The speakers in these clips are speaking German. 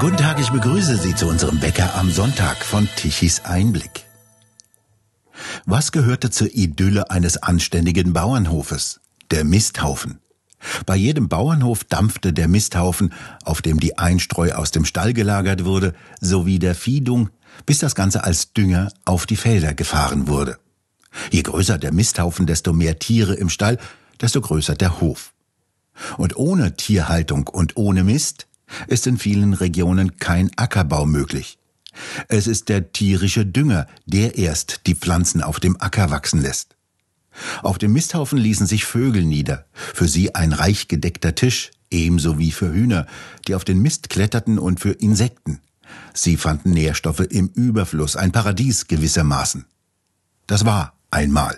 Guten Tag, ich begrüße Sie zu unserem Bäcker am Sonntag von Tichys Einblick. Was gehörte zur Idylle eines anständigen Bauernhofes? Der Misthaufen. Bei jedem Bauernhof dampfte der Misthaufen, auf dem die Einstreu aus dem Stall gelagert wurde, sowie der Viedung, bis das Ganze als Dünger auf die Felder gefahren wurde. Je größer der Misthaufen, desto mehr Tiere im Stall, desto größer der Hof. Und ohne Tierhaltung und ohne Mist ist in vielen Regionen kein Ackerbau möglich. Es ist der tierische Dünger, der erst die Pflanzen auf dem Acker wachsen lässt. Auf dem Misthaufen ließen sich Vögel nieder, für sie ein reich gedeckter Tisch, ebenso wie für Hühner, die auf den Mist kletterten und für Insekten. Sie fanden Nährstoffe im Überfluss, ein Paradies gewissermaßen. Das war einmal.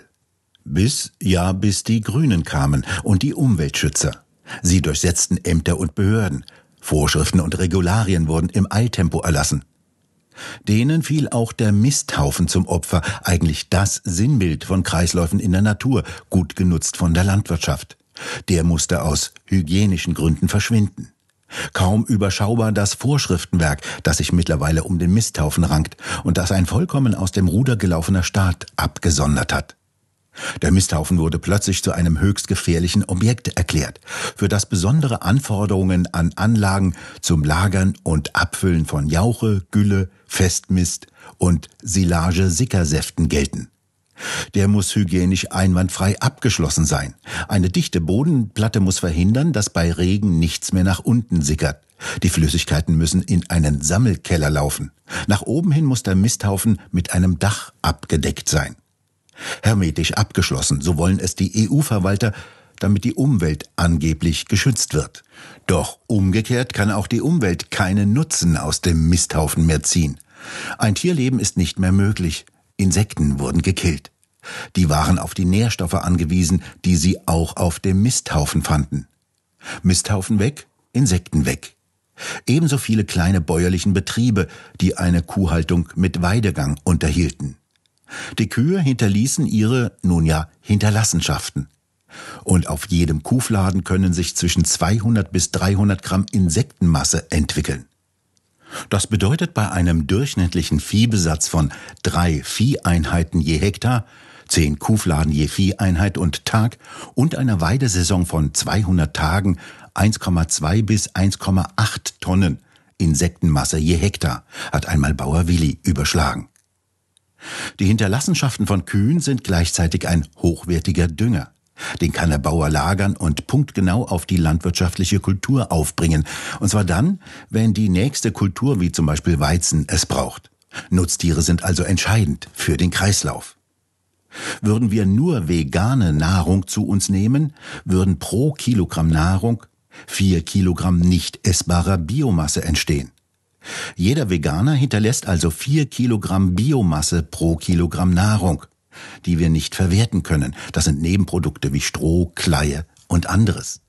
Bis, ja, bis die Grünen kamen und die Umweltschützer. Sie durchsetzten Ämter und Behörden, Vorschriften und Regularien wurden im Eiltempo erlassen. Denen fiel auch der Misthaufen zum Opfer, eigentlich das Sinnbild von Kreisläufen in der Natur, gut genutzt von der Landwirtschaft. Der musste aus hygienischen Gründen verschwinden. Kaum überschaubar das Vorschriftenwerk, das sich mittlerweile um den Misthaufen rankt und das ein vollkommen aus dem Ruder gelaufener Staat abgesondert hat. Der Misthaufen wurde plötzlich zu einem höchst gefährlichen Objekt erklärt, für das besondere Anforderungen an Anlagen zum Lagern und Abfüllen von Jauche, Gülle, Festmist und Silage-Sickersäften gelten. Der muss hygienisch einwandfrei abgeschlossen sein. Eine dichte Bodenplatte muss verhindern, dass bei Regen nichts mehr nach unten sickert. Die Flüssigkeiten müssen in einen Sammelkeller laufen. Nach oben hin muss der Misthaufen mit einem Dach abgedeckt sein. Hermetisch abgeschlossen, so wollen es die EU-Verwalter, damit die Umwelt angeblich geschützt wird. Doch umgekehrt kann auch die Umwelt keinen Nutzen aus dem Misthaufen mehr ziehen. Ein Tierleben ist nicht mehr möglich. Insekten wurden gekillt. Die waren auf die Nährstoffe angewiesen, die sie auch auf dem Misthaufen fanden. Misthaufen weg, Insekten weg. Ebenso viele kleine bäuerlichen Betriebe, die eine Kuhhaltung mit Weidegang unterhielten. Die Kühe hinterließen ihre, nun ja, Hinterlassenschaften. Und auf jedem Kuhfladen können sich zwischen 200 bis 300 Gramm Insektenmasse entwickeln. Das bedeutet bei einem durchschnittlichen Viehbesatz von drei Vieheinheiten je Hektar, zehn Kuhfladen je Vieheinheit und Tag und einer Weidesaison von 200 Tagen 1,2 bis 1,8 Tonnen Insektenmasse je Hektar, hat einmal Bauer Willi überschlagen. Die Hinterlassenschaften von Kühen sind gleichzeitig ein hochwertiger Dünger. Den kann der Bauer lagern und punktgenau auf die landwirtschaftliche Kultur aufbringen. Und zwar dann, wenn die nächste Kultur, wie zum Beispiel Weizen, es braucht. Nutztiere sind also entscheidend für den Kreislauf. Würden wir nur vegane Nahrung zu uns nehmen, würden pro Kilogramm Nahrung vier Kilogramm nicht essbarer Biomasse entstehen. Jeder Veganer hinterlässt also vier Kilogramm Biomasse pro Kilogramm Nahrung, die wir nicht verwerten können. Das sind Nebenprodukte wie Stroh, Kleie und anderes.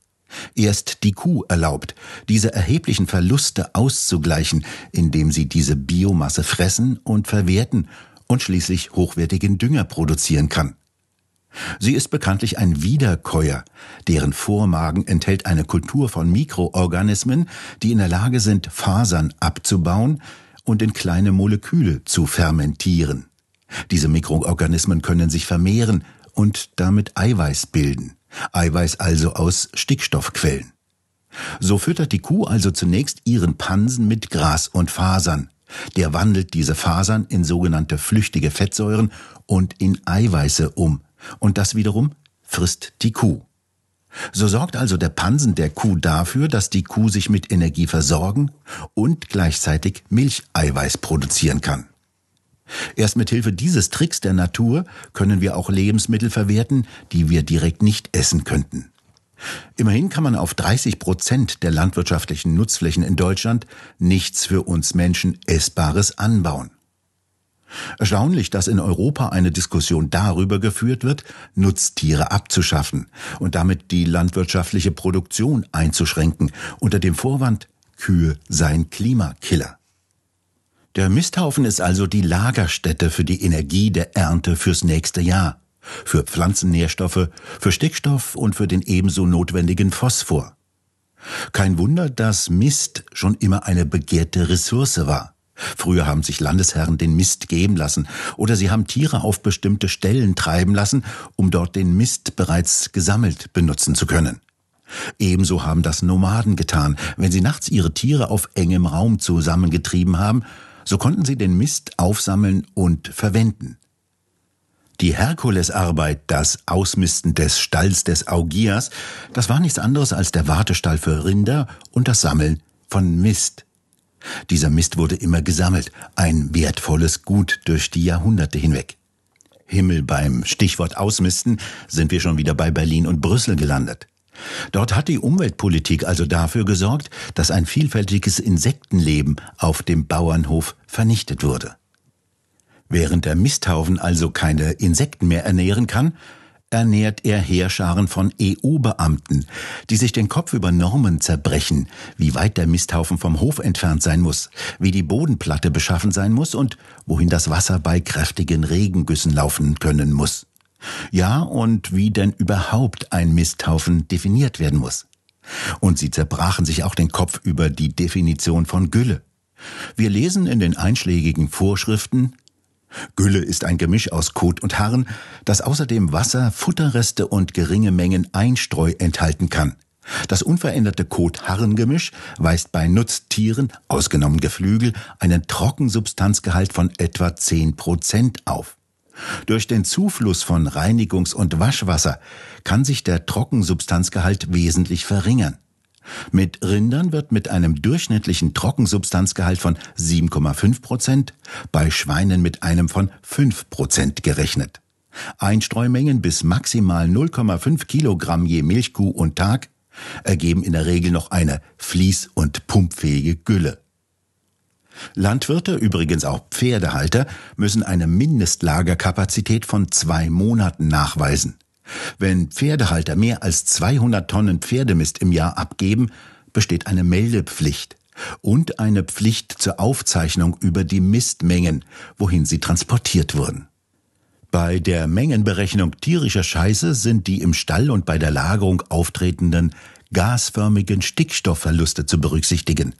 Erst die Kuh erlaubt, diese erheblichen Verluste auszugleichen, indem sie diese Biomasse fressen und verwerten und schließlich hochwertigen Dünger produzieren kann. Sie ist bekanntlich ein Wiederkäuer, deren Vormagen enthält eine Kultur von Mikroorganismen, die in der Lage sind, Fasern abzubauen und in kleine Moleküle zu fermentieren. Diese Mikroorganismen können sich vermehren und damit Eiweiß bilden, Eiweiß also aus Stickstoffquellen. So füttert die Kuh also zunächst ihren Pansen mit Gras und Fasern. Der wandelt diese Fasern in sogenannte flüchtige Fettsäuren und in Eiweiße um, und das wiederum frisst die Kuh. So sorgt also der Pansen der Kuh dafür, dass die Kuh sich mit Energie versorgen und gleichzeitig Milcheiweiß produzieren kann. Erst mit Hilfe dieses Tricks der Natur können wir auch Lebensmittel verwerten, die wir direkt nicht essen könnten. Immerhin kann man auf 30 Prozent der landwirtschaftlichen Nutzflächen in Deutschland nichts für uns Menschen Essbares anbauen. Erstaunlich, dass in Europa eine Diskussion darüber geführt wird, Nutztiere abzuschaffen und damit die landwirtschaftliche Produktion einzuschränken, unter dem Vorwand, Kühe seien Klimakiller. Der Misthaufen ist also die Lagerstätte für die Energie der Ernte fürs nächste Jahr, für Pflanzennährstoffe, für Stickstoff und für den ebenso notwendigen Phosphor. Kein Wunder, dass Mist schon immer eine begehrte Ressource war. Früher haben sich Landesherren den Mist geben lassen oder sie haben Tiere auf bestimmte Stellen treiben lassen, um dort den Mist bereits gesammelt benutzen zu können. Ebenso haben das Nomaden getan. Wenn sie nachts ihre Tiere auf engem Raum zusammengetrieben haben, so konnten sie den Mist aufsammeln und verwenden. Die Herkulesarbeit, das Ausmisten des Stalls des Augias, das war nichts anderes als der Wartestall für Rinder und das Sammeln von Mist. Dieser Mist wurde immer gesammelt, ein wertvolles Gut durch die Jahrhunderte hinweg. Himmel beim Stichwort Ausmisten sind wir schon wieder bei Berlin und Brüssel gelandet. Dort hat die Umweltpolitik also dafür gesorgt, dass ein vielfältiges Insektenleben auf dem Bauernhof vernichtet wurde. Während der Misthaufen also keine Insekten mehr ernähren kann, ernährt er Heerscharen von EU-Beamten, die sich den Kopf über Normen zerbrechen, wie weit der Misthaufen vom Hof entfernt sein muss, wie die Bodenplatte beschaffen sein muss und wohin das Wasser bei kräftigen Regengüssen laufen können muss. Ja, und wie denn überhaupt ein Misthaufen definiert werden muss. Und sie zerbrachen sich auch den Kopf über die Definition von Gülle. Wir lesen in den einschlägigen Vorschriften, Gülle ist ein Gemisch aus Kot und Harn, das außerdem Wasser, Futterreste und geringe Mengen Einstreu enthalten kann. Das unveränderte kot harren gemisch weist bei Nutztieren, ausgenommen Geflügel, einen Trockensubstanzgehalt von etwa 10 Prozent auf. Durch den Zufluss von Reinigungs- und Waschwasser kann sich der Trockensubstanzgehalt wesentlich verringern. Mit Rindern wird mit einem durchschnittlichen Trockensubstanzgehalt von 7,5 Prozent, bei Schweinen mit einem von 5 Prozent gerechnet. Einstreumengen bis maximal 0,5 Kilogramm je Milchkuh und Tag ergeben in der Regel noch eine fließ- und pumpfähige Gülle. Landwirte, übrigens auch Pferdehalter, müssen eine Mindestlagerkapazität von zwei Monaten nachweisen. Wenn Pferdehalter mehr als 200 Tonnen Pferdemist im Jahr abgeben, besteht eine Meldepflicht und eine Pflicht zur Aufzeichnung über die Mistmengen, wohin sie transportiert wurden. Bei der Mengenberechnung tierischer Scheiße sind die im Stall und bei der Lagerung auftretenden gasförmigen Stickstoffverluste zu berücksichtigen.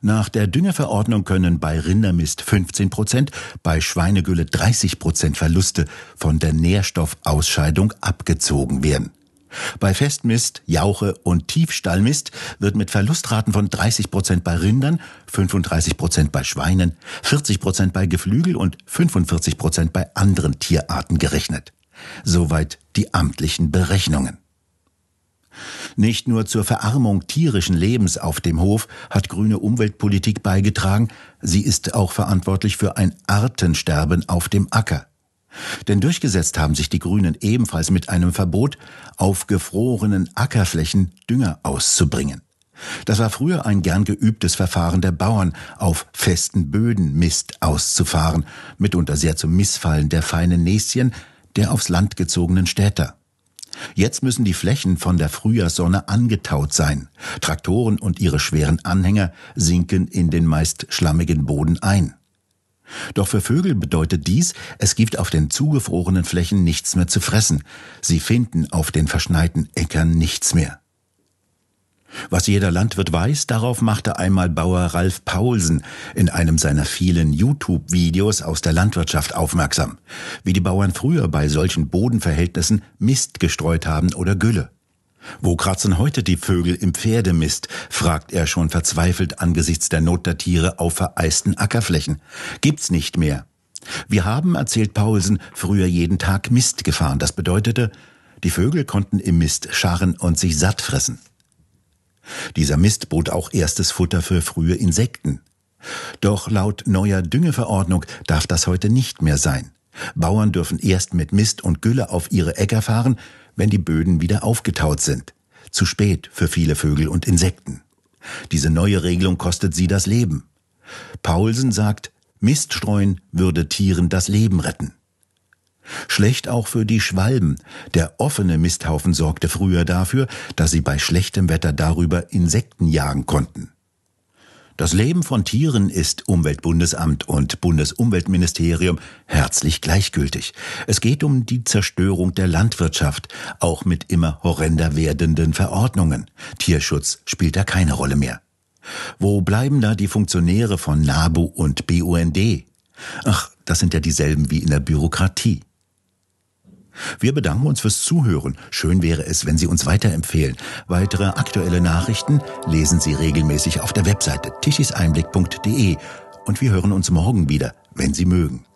Nach der Düngerverordnung können bei Rindermist 15 Prozent, bei Schweinegülle 30 Prozent Verluste von der Nährstoffausscheidung abgezogen werden. Bei Festmist, Jauche und Tiefstallmist wird mit Verlustraten von 30 Prozent bei Rindern, 35 Prozent bei Schweinen, 40 Prozent bei Geflügel und 45 Prozent bei anderen Tierarten gerechnet. Soweit die amtlichen Berechnungen. Nicht nur zur Verarmung tierischen Lebens auf dem Hof hat grüne Umweltpolitik beigetragen, sie ist auch verantwortlich für ein Artensterben auf dem Acker. Denn durchgesetzt haben sich die Grünen ebenfalls mit einem Verbot, auf gefrorenen Ackerflächen Dünger auszubringen. Das war früher ein gern geübtes Verfahren der Bauern, auf festen Böden Mist auszufahren, mitunter sehr zum Missfallen der feinen Näschen der aufs Land gezogenen Städter. Jetzt müssen die Flächen von der Frühjahrssonne angetaut sein. Traktoren und ihre schweren Anhänger sinken in den meist schlammigen Boden ein. Doch für Vögel bedeutet dies, es gibt auf den zugefrorenen Flächen nichts mehr zu fressen. Sie finden auf den verschneiten Äckern nichts mehr. Was jeder Landwirt weiß, darauf machte einmal Bauer Ralf Paulsen in einem seiner vielen YouTube-Videos aus der Landwirtschaft aufmerksam, wie die Bauern früher bei solchen Bodenverhältnissen Mist gestreut haben oder Gülle. Wo kratzen heute die Vögel im Pferdemist? fragt er schon verzweifelt angesichts der Not der Tiere auf vereisten Ackerflächen. Gibt's nicht mehr. Wir haben, erzählt Paulsen, früher jeden Tag Mist gefahren. Das bedeutete, die Vögel konnten im Mist scharren und sich satt fressen. Dieser Mist bot auch erstes Futter für frühe Insekten. Doch laut neuer Düngeverordnung darf das heute nicht mehr sein. Bauern dürfen erst mit Mist und Gülle auf ihre Äcker fahren, wenn die Böden wieder aufgetaut sind. Zu spät für viele Vögel und Insekten. Diese neue Regelung kostet sie das Leben. Paulsen sagt, Miststreuen würde Tieren das Leben retten. Schlecht auch für die Schwalben. Der offene Misthaufen sorgte früher dafür, dass sie bei schlechtem Wetter darüber Insekten jagen konnten. Das Leben von Tieren ist Umweltbundesamt und Bundesumweltministerium herzlich gleichgültig. Es geht um die Zerstörung der Landwirtschaft, auch mit immer horrender werdenden Verordnungen. Tierschutz spielt da keine Rolle mehr. Wo bleiben da die Funktionäre von NABU und BUND? Ach, das sind ja dieselben wie in der Bürokratie. Wir bedanken uns fürs Zuhören. Schön wäre es, wenn Sie uns weiterempfehlen. Weitere aktuelle Nachrichten lesen Sie regelmäßig auf der Webseite tischiseinblick.de und wir hören uns morgen wieder, wenn Sie mögen.